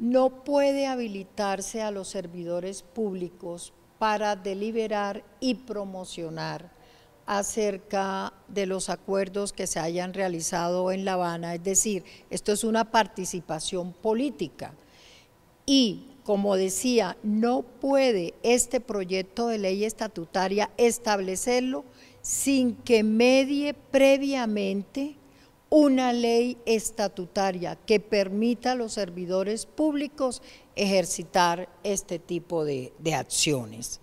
no puede habilitarse a los servidores públicos para deliberar y promocionar acerca de los acuerdos que se hayan realizado en La Habana, es decir, esto es una participación política. Y, como decía, no puede este proyecto de ley estatutaria establecerlo sin que medie previamente una ley estatutaria que permita a los servidores públicos ejercitar este tipo de, acciones.